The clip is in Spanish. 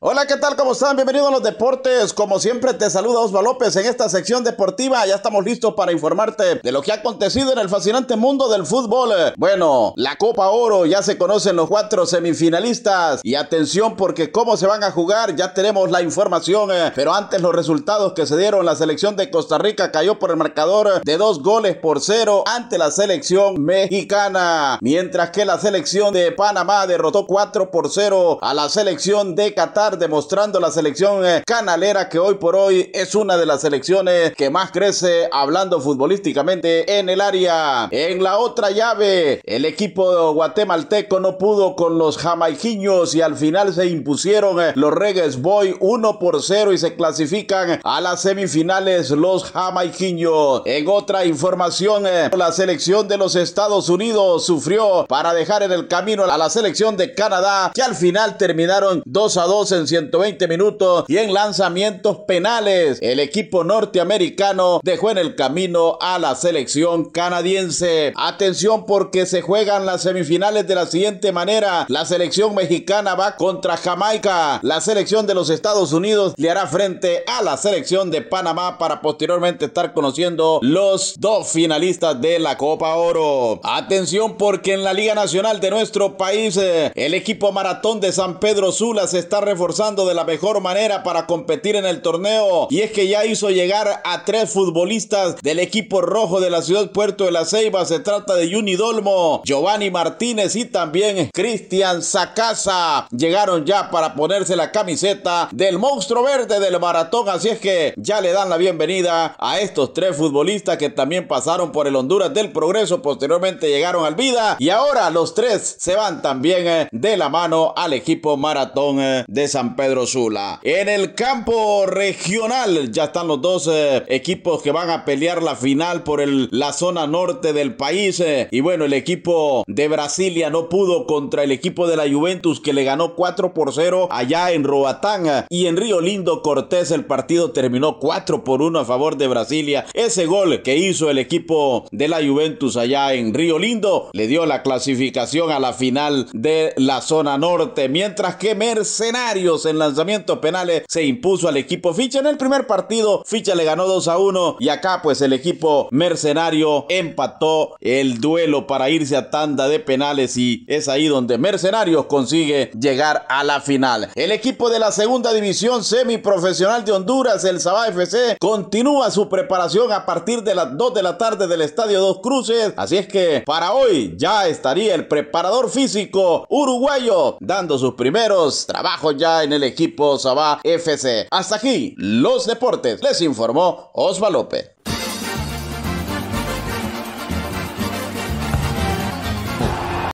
Hola, ¿qué tal? ¿Cómo están? Bienvenidos a los deportes. Como siempre, te saluda Osvaldo López en esta sección deportiva. Ya estamos listos para informarte de lo que ha acontecido en el fascinante mundo del fútbol. Bueno, la Copa Oro ya se conocen los cuatro semifinalistas. Y atención, porque cómo se van a jugar, ya tenemos la información. Pero antes, los resultados que se dieron: la selección de Costa Rica cayó por el marcador de dos goles por cero ante la selección mexicana. Mientras que la selección de Panamá derrotó 4 por cero a la selección de Qatar demostrando la selección eh, canalera que hoy por hoy es una de las selecciones que más crece hablando futbolísticamente en el área. En la otra llave, el equipo guatemalteco no pudo con los jamaiquiños y al final se impusieron eh, los Reggaes Boy 1 por 0 y se clasifican a las semifinales los jamaiquiños. En otra información, eh, la selección de los Estados Unidos sufrió para dejar en el camino a la selección de Canadá que al final terminaron 2 a 12 en 120 minutos y en lanzamientos penales. El equipo norteamericano dejó en el camino a la selección canadiense. Atención porque se juegan las semifinales de la siguiente manera. La selección mexicana va contra Jamaica. La selección de los Estados Unidos le hará frente a la selección de Panamá para posteriormente estar conociendo los dos finalistas de la Copa Oro. Atención porque en la Liga Nacional de nuestro país eh, el equipo maratón de San Pedro Sula se está reforzando de la mejor manera para competir en el torneo y es que ya hizo llegar a tres futbolistas del equipo rojo de la ciudad Puerto de la Ceiba. Se trata de Juni Dolmo, Giovanni Martínez y también Cristian Sacasa. Llegaron ya para ponerse la camiseta del monstruo verde del maratón. Así es que ya le dan la bienvenida a estos tres futbolistas que también pasaron por el Honduras del Progreso. Posteriormente llegaron al Vida y ahora los tres se van también eh, de la mano al equipo maratón eh, de San San Pedro Sula. En el campo regional ya están los dos eh, equipos que van a pelear la final por el, la zona norte del país. Eh. Y bueno, el equipo de Brasilia no pudo contra el equipo de la Juventus que le ganó 4 por 0 allá en Roatán. Eh. Y en Río Lindo Cortés el partido terminó 4 por 1 a favor de Brasilia. Ese gol que hizo el equipo de la Juventus allá en Río Lindo le dio la clasificación a la final de la zona norte. Mientras que Mercenario en lanzamiento penales se impuso al equipo Ficha. En el primer partido, Ficha le ganó 2 a 1 y acá pues el equipo mercenario empató el duelo para irse a tanda de penales y es ahí donde Mercenarios consigue llegar a la final. El equipo de la segunda división semiprofesional de Honduras, el Sabá FC, continúa su preparación a partir de las 2 de la tarde del Estadio Dos Cruces. Así es que para hoy ya estaría el preparador físico uruguayo dando sus primeros trabajos ya en el equipo Saba FC. Hasta aquí los deportes, les informó Osva López.